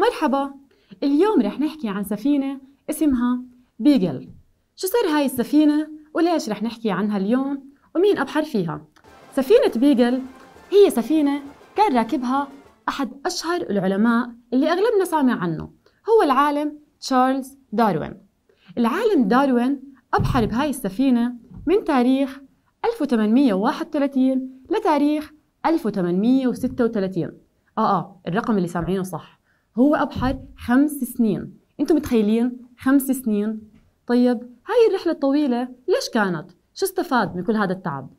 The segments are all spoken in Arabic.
مرحبا اليوم رح نحكي عن سفينة اسمها بيجل شو سر هاي السفينة وليش رح نحكي عنها اليوم ومين أبحر فيها سفينة بيجل هي سفينة كان راكبها أحد أشهر العلماء اللي أغلبنا سامع عنه هو العالم تشارلز داروين العالم داروين أبحر بهاي السفينة من تاريخ 1831 لتاريخ 1836 آه آه الرقم اللي سامعينه صح هو ابحر خمس سنين انتم متخيلين خمس سنين طيب هاي الرحله الطويله ليش كانت شو استفاد من كل هذا التعب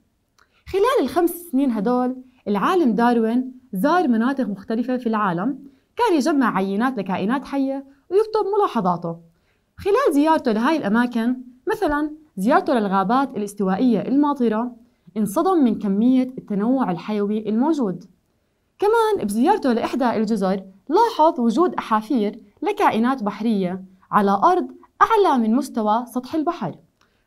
خلال الخمس سنين هدول العالم داروين زار مناطق مختلفة في العالم كان يجمع عينات لكائنات حية ويكتب ملاحظاته خلال زيارته لهاي الأماكن مثلا زيارته للغابات الاستوائية الماطرة انصدم من كمية التنوع الحيوي الموجود كمان بزيارته لإحدى الجزر لاحظ وجود أحافير لكائنات بحرية على أرض أعلى من مستوى سطح البحر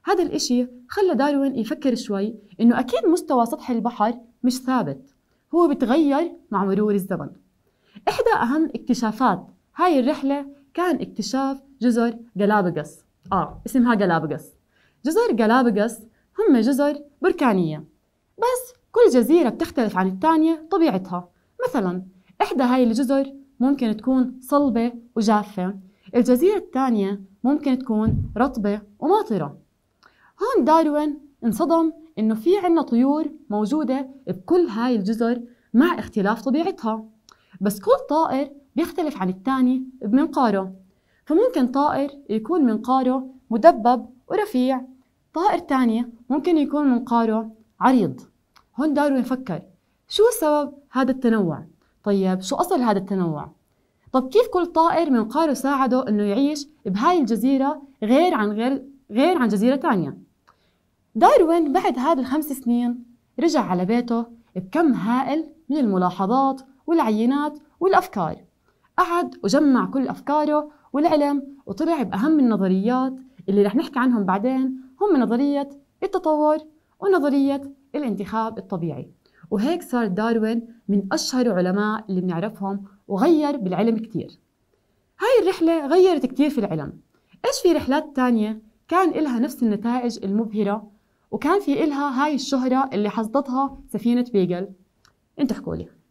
هذا الإشي خلى داروين يفكر شوي إنه أكيد مستوى سطح البحر مش ثابت هو بتغير مع مرور الزمن إحدى أهم اكتشافات هاي الرحلة كان اكتشاف جزر جلابجس آه اسمها جلابجس جزر جلابجس هم جزر بركانية بس كل جزيرة بتختلف عن الثانية طبيعتها مثلا إحدى هاي الجزر ممكن تكون صلبة وجافة الجزيرة الثانية ممكن تكون رطبة وماطرة هون داروين انصدم إنه في عنا طيور موجودة بكل هاي الجزر مع اختلاف طبيعتها بس كل طائر بيختلف عن الثاني بمنقاره فممكن طائر يكون منقاره مدبب ورفيع طائر تاني ممكن يكون منقاره عريض هون داروين فكر شو سبب هذا التنوع؟ طيب شو أصل هذا التنوع؟ طب كيف كل طائر قارو ساعده إنه يعيش بهاي الجزيرة غير عن غير غير عن جزيرة تانية؟ داروين بعد هذا الخمس سنين رجع على بيته بكم هائل من الملاحظات والعينات والأفكار قعد وجمع كل أفكاره والعلم وطلع بأهم النظريات اللي رح نحكي عنهم بعدين هم نظرية التطور ونظرية الانتخاب الطبيعي وهيك صار داروين من أشهر علماء اللي بنعرفهم وغير بالعلم كتير هاي الرحلة غيرت كتير في العلم إيش في رحلات تانية كان إلها نفس النتائج المبهرة وكان في إلها هاي الشهرة اللي حصدتها سفينة بيجل انتوا احكوا لي